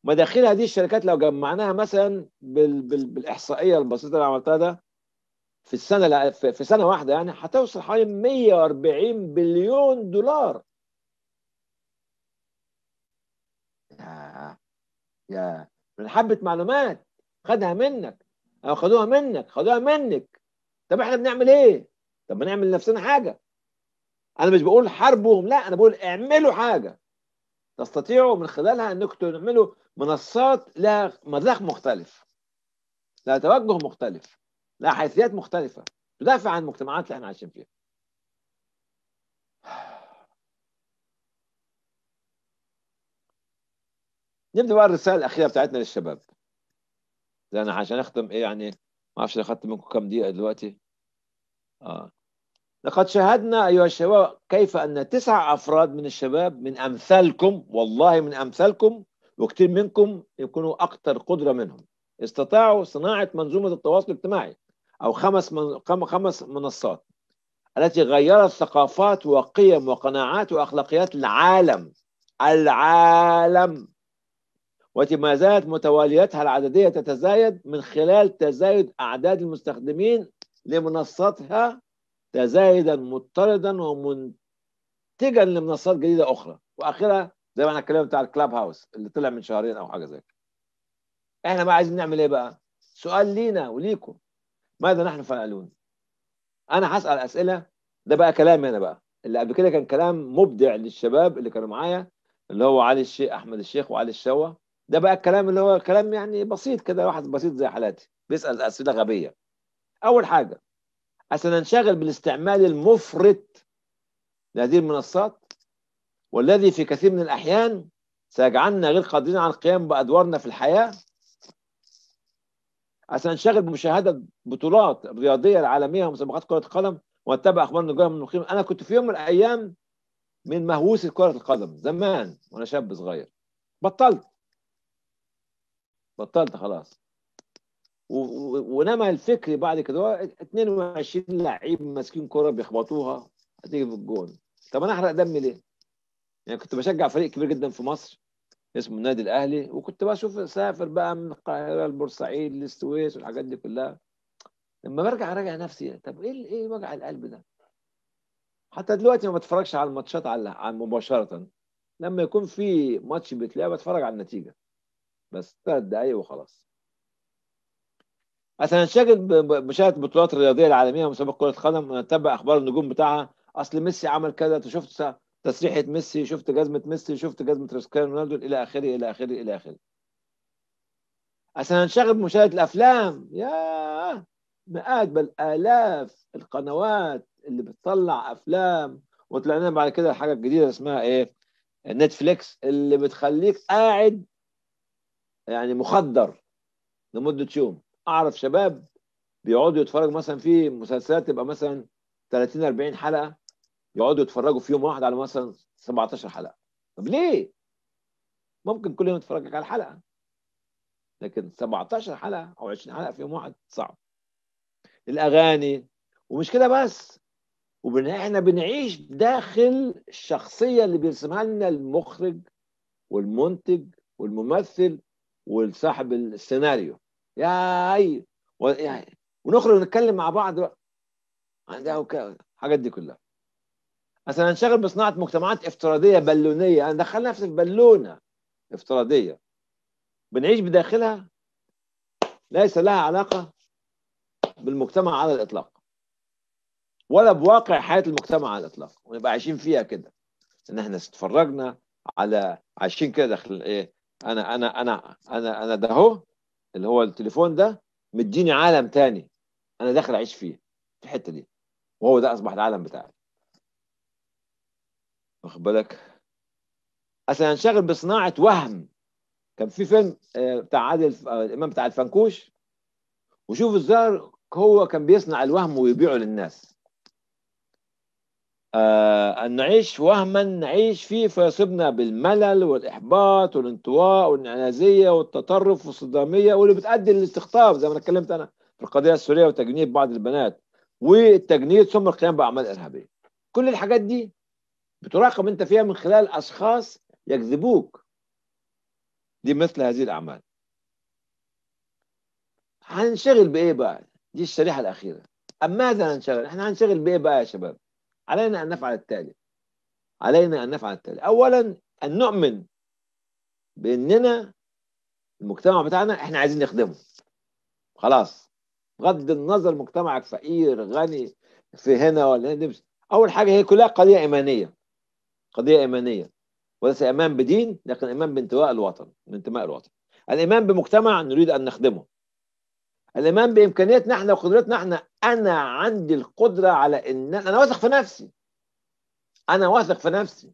Speaker 1: مداخيل هذه الشركات لو جمعناها مثلا بال... بال... بالاحصائيه البسيطه اللي عملتها ده في السنه في سنه واحده يعني هتوصل حوالي 140 بليون دولار يا يا من حبه معلومات خدها منك او خدوها منك خدوها منك طب احنا بنعمل ايه طب ما نعمل لنفسنا حاجه انا مش بقول حاربهم لا انا بقول اعملوا حاجه تستطيعوا من خلالها انكم تعملوا منصات لها مذاق مختلف لها توجه مختلف حيثيات مختلفة تدافع عن المجتمعات اللي احنا عايشين فيها نبدأ بقى الرسالة الأخيرة بتاعتنا للشباب لأن عشان أختم إيه يعني ما أعرفش أخدت منكم كام دقيقة دلوقتي آه. لقد شاهدنا أيها الشباب كيف أن تسع أفراد من الشباب من أمثالكم والله من أمثالكم وكثير منكم يكونوا أكثر قدرة منهم استطاعوا صناعة منظومة التواصل الاجتماعي أو خمس من خمس منصات التي غيرت ثقافات وقيم وقناعات وأخلاقيات العالم العالم والتي ما زالت متواليتها العددية تتزايد من خلال تزايد أعداد المستخدمين لمنصاتها تزايدا مضطردا ومنتجا لمنصات جديدة أخرى وآخرها زي ما احنا اتكلمنا بتاع الكلاب هاوس اللي طلع من شهرين أو حاجة زي كده احنا بقى عايزين نعمل ايه بقى؟ سؤال لينا وليكم ماذا نحن فاعلون انا هسال اسئله ده بقى كلامي انا بقى اللي قبل كده كان كلام مبدع للشباب اللي كانوا معايا اللي هو علي الشيخ احمد الشيخ وعلي الشوا ده بقى الكلام اللي هو كلام يعني بسيط كده واحد بسيط زي حالاتي بيسال اسئله غبيه اول حاجه أسننشغل بالاستعمال المفرط لهذه المنصات والذي في كثير من الأحيان سيجعلنا غير قادرين على القيام بأدوارنا في الحياة عشان انشغل بمشاهده بطولات رياضيه العالميه ومسابقات كره القدم واتبع اخبار النجوم المقيم انا كنت في يوم من الايام من مهووس كره القدم زمان وانا شاب صغير بطلت بطلت خلاص و... ونما الفكري بعد كده 22 لعيب ماسكين كره بيخبطوها هتيجي في الجون طب انا احرق دمي ليه؟ يعني كنت بشجع فريق كبير جدا في مصر اسمه النادي الاهلي وكنت بشوف سافر بقى من القاهره لبورسعيد للسويس والحاجات دي كلها لما برجع اراجع نفسي طب ايه ايه وجع القلب ده؟ حتى دلوقتي ما بتفرجش على الماتشات على على مباشره لما يكون في ماتش بيتلعب بتفرج على النتيجه بس ثلاث دقايق وخلاص عشان نشتغل بمشاهده بطولات الرياضيه العالميه ومسابقات كره قدم ونتبع اخبار النجوم بتاعها اصل ميسي عمل كذا انت شفت تسريحه ميسي شفت جزمه ميسي شفت جزمه كريستيانو رونالدو الى اخره الى اخره الى اخره عشان نشغل مشاهدة الافلام يا مئات بل الاف القنوات اللي بتطلع افلام وطلعنا بعد كده الحاجه الجديده اسمها ايه نتفليكس اللي بتخليك قاعد يعني مخدر لمده يوم اعرف شباب بيقعدوا يتفرج مثلا في مسلسلات تبقى مثلا 30 40 حلقه يقعدوا يتفرجوا في يوم واحد على مثلا 17 حلقه طب ليه ممكن كل يوم يتفرج على حلقه لكن 17 حلقه او 20 حلقه في يوم واحد صعب الاغاني ومش كده بس احنا بنعيش داخل الشخصيه اللي بيرسمها لنا المخرج والمنتج والممثل والصاحب السيناريو يا اي يعني، ونخرج نتكلم مع بعض بقى عندها الحاجات دي كلها مثلا انشغل بصناعه مجتمعات افتراضيه بالونيه انا دخلنا نفسي في بالونه افتراضيه بنعيش بداخلها ليس لها علاقه بالمجتمع على الاطلاق ولا بواقع حياه المجتمع على الاطلاق ونبقى عايشين فيها كده ان احنا اتفرجنا على عايشين كده داخل ايه انا انا انا انا انا ده اهو اللي هو التليفون ده مديني عالم تاني انا داخل اعيش فيه في الحته دي وهو ده اصبح العالم بتاعي واخد بالك اصل هنشغل بصناعه وهم كان في فيلم آه، بتاع عادل آه، الامام بتاع الفنكوش وشوف الزار هو كان بيصنع الوهم ويبيعه للناس آه أن نعيش وهما نعيش فيه فيصيبنا بالملل والإحباط والانطواء والانعزازية والتطرف والصدامية واللي بتؤدي للاستقطاب زي ما أنا اتكلمت أنا في القضية السورية وتجنيد بعض البنات والتجنيد ثم القيام بأعمال إرهابية كل الحاجات دي بتراقب انت فيها من خلال اشخاص يجذبوك لمثل هذه الاعمال هنشغل بايه بقى دي الشريحه الاخيره اما ماذا هنشغل احنا هنشغل بايه بقى يا شباب علينا ان نفعل التالي علينا ان نفعل التالي اولا ان نؤمن باننا المجتمع بتاعنا احنا عايزين نخدمه خلاص بغض النظر مجتمعك فقير غني في هنا ولا هنا اول حاجه هي كلها قضيه ايمانيه قضية إيمانية وليس إيمان بدين لكن إيمان بانتواء الوطن بانتماء الوطن الإيمان بمجتمع نريد أن نخدمه الإيمان بإمكانياتنا إحنا وقدرتنا إحنا أنا عندي القدرة على إن أنا واثق في نفسي أنا واثق في نفسي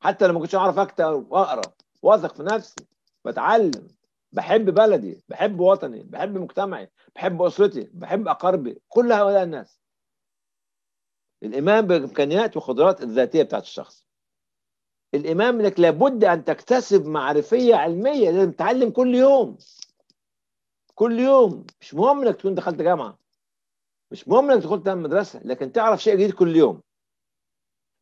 Speaker 1: حتى لو ما كنتش أعرف أكتب وأقرأ واثق في نفسي بتعلم بحب بلدي بحب وطني بحب مجتمعي بحب أسرتي بحب أقاربي كل هؤلاء الناس الإيمان بإمكانيات وقدرات الذاتية بتاعت الشخص الامام انك لابد ان تكتسب معرفيه علميه لازم تتعلم كل يوم كل يوم مش مهم انك تكون دخلت جامعه مش مهم انك دخلت مدرسه لكن تعرف شيء جديد كل يوم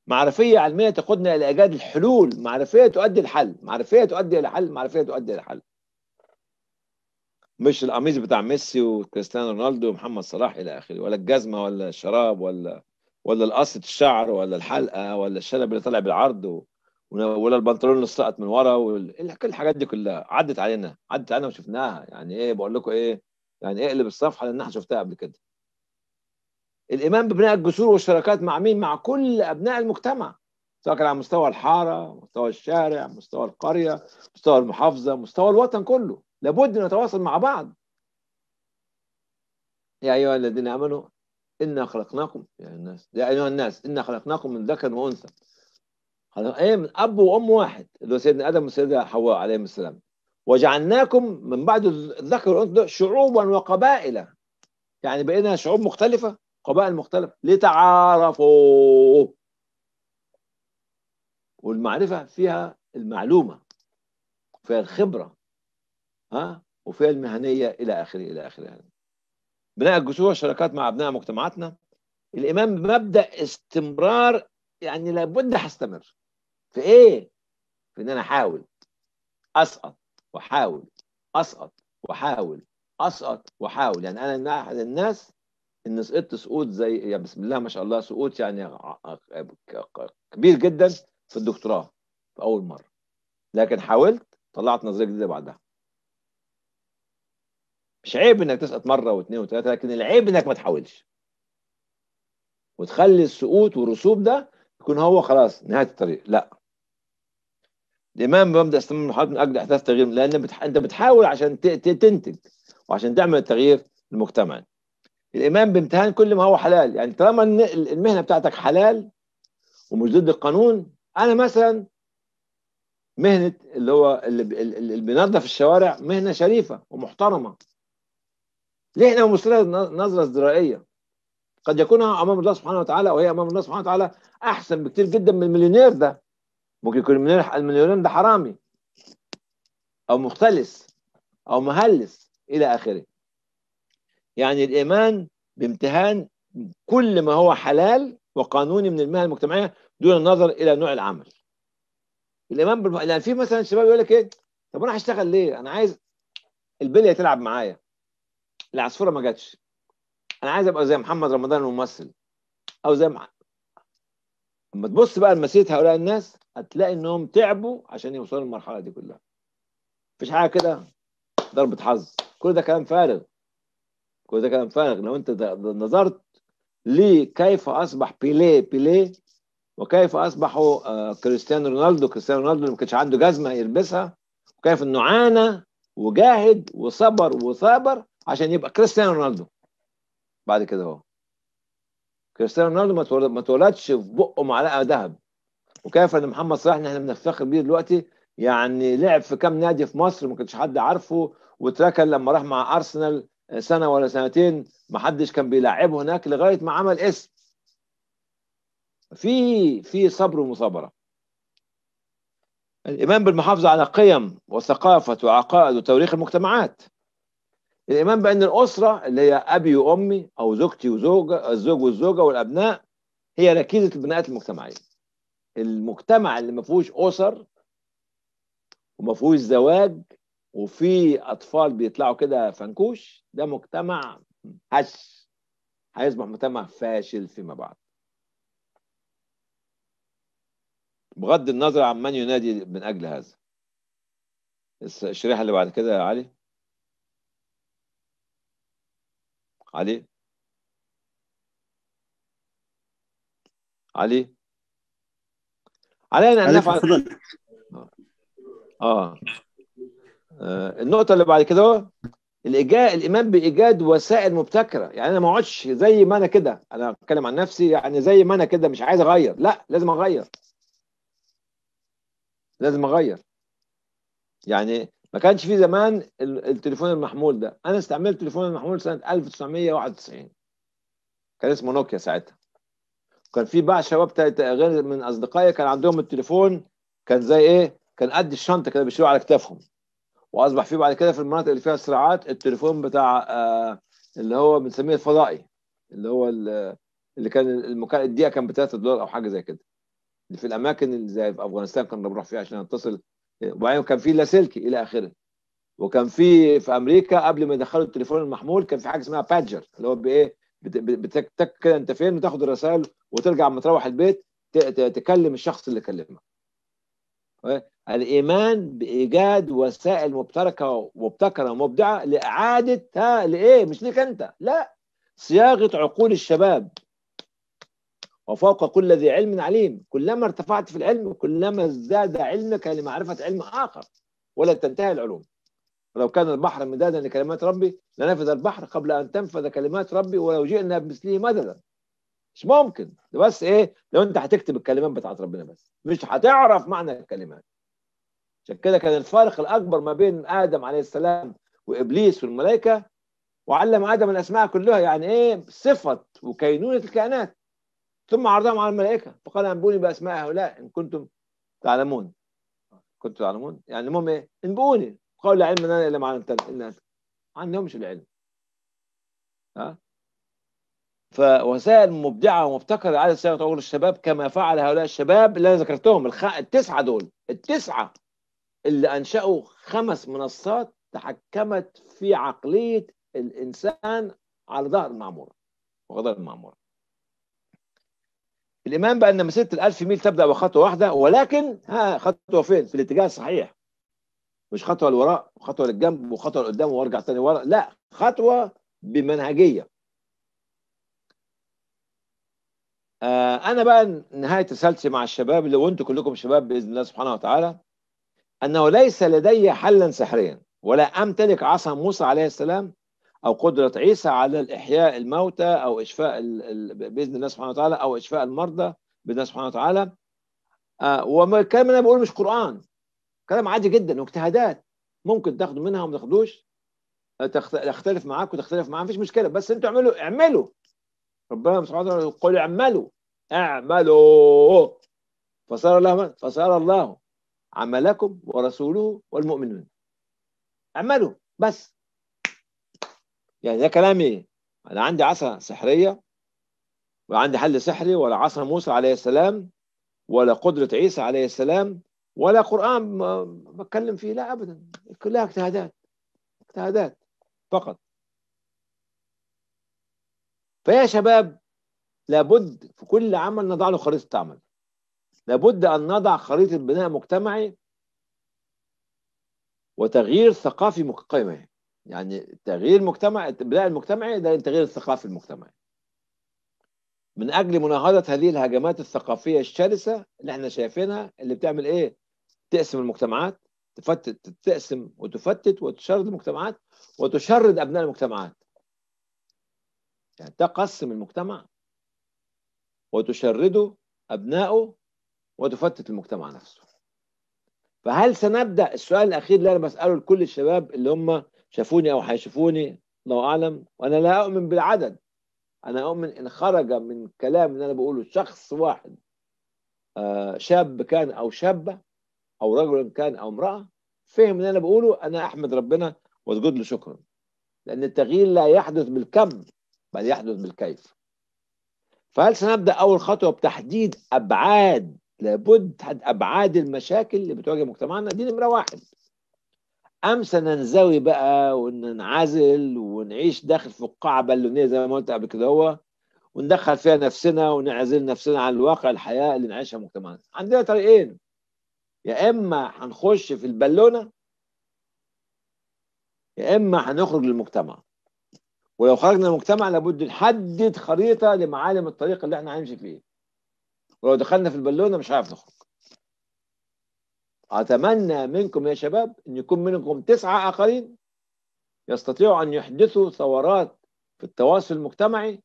Speaker 1: معرفيه علميه تقودنا الى ايجاد الحلول معرفيه تؤدي الحل معرفيه تؤدي الى حل معرفيه تؤدي الى حل مش القميص بتاع ميسي وكريستيانو رونالدو ومحمد صلاح الى اخره ولا الجزمه ولا الشراب ولا ولا القصة الشعر ولا الحلقه ولا الشنب اللي طالع بالعرض ولا البنطلون اللي سقط من ورا وال... كل الحاجات دي كلها عدت علينا عدت علينا وشفناها يعني ايه بقول لكم ايه يعني اقلب إيه الصفحه لان احنا شفتها قبل كده الايمان ببناء الجسور والشراكات مع مين مع كل ابناء المجتمع سواء كان على مستوى الحاره مستوى الشارع مستوى القريه مستوى المحافظه مستوى الوطن كله لابد نتواصل مع بعض يا ايها الذين امنوا انا خلقناكم يا الناس يا ايها الناس انا خلقناكم من ذكر وانثى هذا ايه من اب وام واحد اللي هو سيدنا ادم وسيدنا حواء عليهم السلام وجعلناكم من بعد الذكر والانثى شعوبا وقبائل يعني بقينا شعوب مختلفه قبائل مختلفه لتعارفوا والمعرفه فيها المعلومه فيها الخبره ها وفيها المهنيه الى اخره الى اخره بناء الجسور والشراكات مع ابناء مجتمعاتنا الامام بمبدا استمرار يعني لابد هستمر في ايه؟ في ان انا احاول اسقط واحاول اسقط واحاول اسقط واحاول يعني انا من احد الناس ان سقطت سقوط زي يا يعني بسم الله ما شاء الله سقوط يعني كبير جدا في الدكتوراه في اول مره لكن حاولت طلعت نظريه جديده بعدها مش عيب انك تسقط مره واثنين وثلاثه لكن العيب انك ما تحاولش وتخلي السقوط والرسوب ده يكون هو خلاص نهايه الطريق لا الامام بمبدا استمام الحرب من اجل احداث تغيير لان بتح... انت بتحاول عشان ت... تنتج وعشان تعمل التغيير المجتمعي الامام بامتهان كل ما هو حلال يعني طالما المهنه بتاعتك حلال ومش ضد القانون انا مثلا مهنه اللي هو اللي بينظف الشوارع مهنه شريفه ومحترمه ليه احنا مصريه نظره ازدرائيه قد يكون امام الله سبحانه وتعالى وهي امام الله سبحانه وتعالى احسن بكتير جدا من المليونير ده ممكن يكون المليونير المليونير ده حرامي او مختلس او مهلس الى اخره يعني الايمان بامتهان كل ما هو حلال وقانوني من المهن المجتمعيه دون النظر الى نوع العمل الايمان بالم... لان يعني في مثلا شباب يقول لك ايه طب انا هشتغل ليه انا عايز البليه تلعب معايا العصفوره ما جاتش انا عايز ابقى زي محمد رمضان الممثل او زي مع... اما تبص بقى لمسيره هؤلاء الناس هتلاقي انهم تعبوا عشان يوصلوا للمرحله دي كلها مفيش حاجه كده ضربه حظ كل ده كلام فارغ كل ده كلام فارغ لو انت نظرت لكيف اصبح بيليه بيليه وكيف اصبح آه، كريستيانو رونالدو كريستيانو رونالدو ما كانش عنده جزمه يلبسها وكيف انه عانى وجاهد وصبر وثابر عشان يبقى كريستيانو رونالدو بعد كده اهو كريستيانو رونالدو ما اتولدش في بقه معلقه ذهب وكيف ان محمد صلاح اللي احنا بنفتخر بيه دلوقتي يعني لعب في كام نادي في مصر ما كانش حد عارفه وتركل لما راح مع ارسنال آه، سنه ولا سنتين ما حدش كان بيلعبه هناك لغايه ما عمل اسم في في صبر ومثابره الايمان بالمحافظه على قيم وثقافه وعقائد وتواريخ المجتمعات الايمان بان الاسره اللي هي ابي وامي او زوجتي وزوجه الزوج والزوجه والابناء هي ركيزه البناءات المجتمعيه المجتمع اللي ما فيهوش اسر وما فيهوش زواج وفي اطفال بيطلعوا كده فنكوش ده مجتمع هش هيصبح مجتمع فاشل فيما بعد بغض النظر عن من ينادي من اجل هذا الشريحه اللي بعد كده يا علي علي علي علينا ان نفعل آه. اه النقطه اللي بعد كده الإيجاد الإيمان بإيجاد وسائل مبتكرة يعني أنا ما أقعدش زي ما أنا كده أنا بتكلم عن نفسي يعني زي ما أنا كده مش عايز أغير لا لازم أغير لازم أغير يعني ما كانش في زمان التليفون المحمول ده أنا استعملت التليفون المحمول سنة 1991 كان اسمه نوكيا ساعتها كان في بقى شباب غير من اصدقائي كان عندهم التليفون كان زي ايه كان قد الشنطه كده بيشيلوه على كتافهم واصبح في بعد كده في المناطق اللي فيها صراعات التليفون بتاع آه اللي هو بنسميه الفضائي اللي هو اللي كان المكان الدقيقه كان ب 3 دولار او حاجه زي كده اللي في الاماكن اللي زي في افغانستان كنا بنروح فيها عشان نتصل وبعدين كان في لاسلكي الى اخره وكان في في امريكا قبل ما يدخلوا التليفون المحمول كان في حاجه اسمها بادجر اللي هو بايه بتك كده انت فين وتاخد الرسائل وترجع لما تروح البيت تكلم الشخص اللي كلمك إيه؟ الايمان بايجاد وسائل مبتركه مبتكره ومبدعه لاعاده لايه مش ليك انت لا صياغه عقول الشباب وفوق كل ذي علم عليم كلما ارتفعت في العلم كلما ازداد علمك لمعرفه علم اخر ولا تنتهي العلوم ولو كان البحر مدادا لكلمات ربي لنفذ البحر قبل ان تنفذ كلمات ربي ولو جئنا بمثله مددا مش ممكن ده بس ايه لو انت هتكتب الكلمات بتاعت ربنا بس مش هتعرف معنى الكلمات عشان كده كان الفارق الاكبر ما بين ادم عليه السلام وابليس والملائكه وعلم ادم الاسماء كلها يعني ايه صفه وكينونه الكائنات ثم عرضهم على الملائكه فقال انبئوني باسماء هؤلاء ان كنتم تعلمون كنتم تعلمون يعني المهم ايه انبؤوني قول لا علم لنا الا ما علمت الناس ما عندهمش العلم ها فوسائل مبدعه ومبتكره على صياغه عقول الشباب كما فعل هؤلاء الشباب اللي انا ذكرتهم الخ... التسعه دول التسعه اللي انشأوا خمس منصات تحكمت في عقليه الانسان على ظهر المعموره وغدار المعموره الايمان بان مسيره الألف ميل تبدا بخطوه واحده ولكن ها خطوه فين؟ في الاتجاه الصحيح مش خطوه لوراء وخطوه للجنب وخطوه لقدام وارجع تاني ورا لا خطوه بمنهجيه آه انا بقى نهايه رسالتي مع الشباب اللي أنتم كلكم شباب باذن الله سبحانه وتعالى انه ليس لدي حلا سحريا ولا امتلك عصا موسى عليه السلام او قدره عيسى على الاحياء الموتى او اشفاء باذن الله سبحانه وتعالى او اشفاء المرضى باذن الله سبحانه وتعالى آه وما الكلام اللي انا بقوله مش قران كلام عادي جدا واجتهادات ممكن تاخدوا منها وما تاخدوش آه، تختلف معاك وتختلف معاه مفيش مشكله بس انتوا اعملوا اعملوا ربنا سبحانه وتعالى يقول اعملوا اعملوا فصار الله من؟ فصار الله عملكم ورسوله والمؤمنون اعملوا بس يعني ده كلامي انا عندي عصا سحريه وعندي حل سحري ولا عصا موسى عليه السلام ولا قدره عيسى عليه السلام ولا قران بتكلم فيه لا ابدا كلها اجتهادات اجتهادات فقط فيا شباب لابد في كل عمل نضع له خريطه عمل لابد ان نضع خريطه بناء مجتمعي وتغيير ثقافي قيمه يعني تغيير المجتمع البناء المجتمعي ده التغيير الثقافي المجتمعي من اجل مناهضه هذه الهجمات الثقافيه الشرسه اللي احنا شايفينها اللي بتعمل ايه تقسم المجتمعات تفتت تقسم وتفتت وتشرد المجتمعات وتشرد ابناء المجتمعات يعني تقسم المجتمع وتشرده أبنائه وتفتت المجتمع نفسه فهل سنبدأ السؤال الأخير اللي أنا بسأله لكل الشباب اللي هم شافوني أو هيشوفوني الله أعلم وأنا لا أؤمن بالعدد أنا أؤمن إن خرج من الكلام اللي أنا بقوله شخص واحد آه، شاب كان أو شابة أو رجل كان أو امرأة فهم اللي أنا بقوله أنا أحمد ربنا وأسجد له شكرا لأن التغيير لا يحدث بالكم بل يحدث بالكيف فهل سنبدا اول خطوه بتحديد ابعاد لابد تحديد ابعاد المشاكل اللي بتواجه مجتمعنا دي نمره واحد ام سننزوي بقى وننعزل ونعيش داخل فقاعة بالونيه زي ما قلت قبل كده هو وندخل فيها نفسنا ونعزل نفسنا عن الواقع الحياه اللي نعيشها مجتمعنا عندنا طريقين يا اما هنخش في البالونه يا اما هنخرج للمجتمع ولو خرجنا المجتمع لابد نحدد خريطه لمعالم الطريق اللي احنا هنمشي فيه ولو دخلنا في البالونه مش هنعرف نخرج اتمنى منكم يا شباب ان يكون منكم تسعه اخرين يستطيعوا ان يحدثوا ثورات في التواصل المجتمعي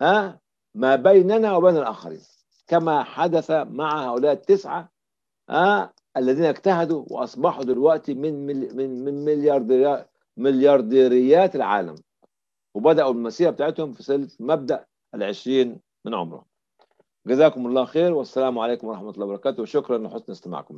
Speaker 1: ها ما بيننا وبين الاخرين كما حدث مع هؤلاء التسعه ها الذين اجتهدوا واصبحوا دلوقتي من من من مليارديريات العالم وبدأوا المسيرة بتاعتهم في سنة مبدأ العشرين من عمره جزاكم الله خير والسلام عليكم ورحمة الله وبركاته وشكرا لحسن استماعكم